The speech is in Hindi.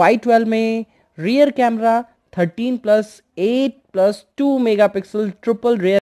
वाई ट्वेल्व में rear camera thirteen plus eight plus two megapixel triple rear